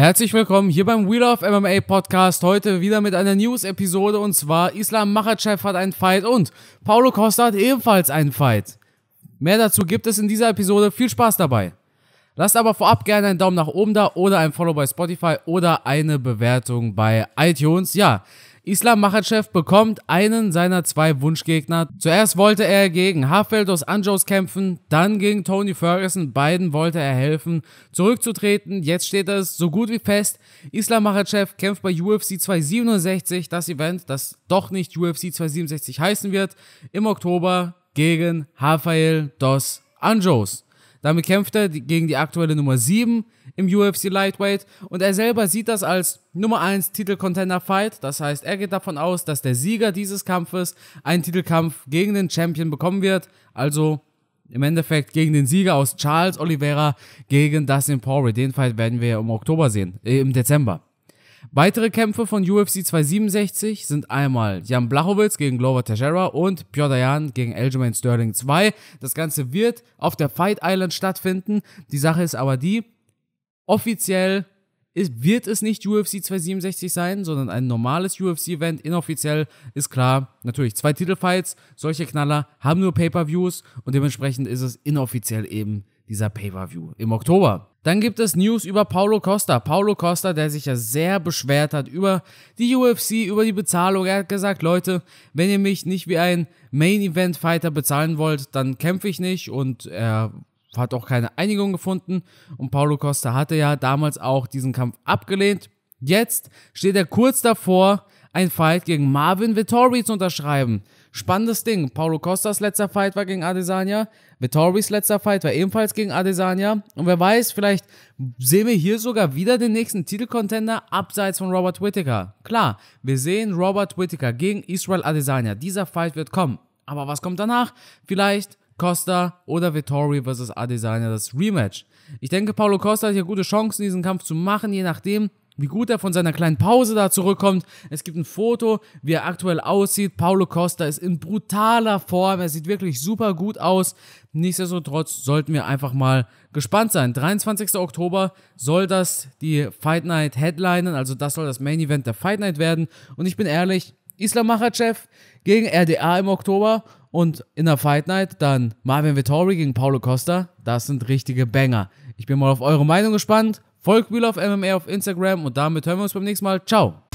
Herzlich willkommen hier beim Wheel of MMA Podcast. Heute wieder mit einer News-Episode und zwar Islam Makhachev hat einen Fight und Paulo Costa hat ebenfalls einen Fight. Mehr dazu gibt es in dieser Episode. Viel Spaß dabei. Lasst aber vorab gerne einen Daumen nach oben da oder ein Follow bei Spotify oder eine Bewertung bei iTunes. Ja, Islam Makhachev bekommt einen seiner zwei Wunschgegner. Zuerst wollte er gegen Hafeld dos Anjos kämpfen, dann gegen Tony Ferguson. Beiden wollte er helfen, zurückzutreten. Jetzt steht es so gut wie fest. Islam Makhachev kämpft bei UFC 267, das Event, das doch nicht UFC 267 heißen wird, im Oktober gegen Rafael dos Anjos. Damit kämpft er gegen die aktuelle Nummer 7 im UFC Lightweight und er selber sieht das als Nummer 1 titel contender Fight. Das heißt, er geht davon aus, dass der Sieger dieses Kampfes einen Titelkampf gegen den Champion bekommen wird. Also im Endeffekt gegen den Sieger aus Charles Oliveira gegen Dustin Poirier. Den Fight werden wir im Oktober sehen, äh, im Dezember. Weitere Kämpfe von UFC 267 sind einmal Jan Blachowicz gegen Glover Teixeira und Piotr Jan gegen Aljamain Sterling 2. Das Ganze wird auf der Fight Island stattfinden. Die Sache ist aber die, offiziell ist, wird es nicht UFC 267 sein, sondern ein normales UFC-Event. Inoffiziell ist klar, natürlich zwei Titelfights, solche Knaller haben nur Pay-per-Views und dementsprechend ist es inoffiziell eben dieser Pay-per-View im Oktober. Dann gibt es News über Paulo Costa. Paulo Costa, der sich ja sehr beschwert hat über die UFC, über die Bezahlung. Er hat gesagt, Leute, wenn ihr mich nicht wie ein Main-Event-Fighter bezahlen wollt, dann kämpfe ich nicht. Und er hat auch keine Einigung gefunden. Und Paulo Costa hatte ja damals auch diesen Kampf abgelehnt. Jetzt steht er kurz davor, ein Fight gegen Marvin Vittori zu unterschreiben. Spannendes Ding. Paulo Costas letzter Fight war gegen Adesanya. Vittoris letzter Fight war ebenfalls gegen Adesanya. Und wer weiß, vielleicht sehen wir hier sogar wieder den nächsten Titelcontender abseits von Robert Whittaker. Klar, wir sehen Robert Whittaker gegen Israel Adesanya. Dieser Fight wird kommen. Aber was kommt danach? Vielleicht Costa oder Vittori versus Adesanya das Rematch. Ich denke, Paulo Costa hat hier gute Chancen, diesen Kampf zu machen, je nachdem, wie gut er von seiner kleinen Pause da zurückkommt. Es gibt ein Foto, wie er aktuell aussieht. Paulo Costa ist in brutaler Form. Er sieht wirklich super gut aus. Nichtsdestotrotz sollten wir einfach mal gespannt sein. 23. Oktober soll das die Fight Night Headlinen, also das soll das Main Event der Fight Night werden. Und ich bin ehrlich, Islam Makhachev gegen RDA im Oktober und in der Fight Night dann Marvin Vittori gegen Paulo Costa. Das sind richtige Banger. Ich bin mal auf eure Meinung gespannt Folgt Wheel of MMA auf Instagram und damit hören wir uns beim nächsten Mal. Ciao!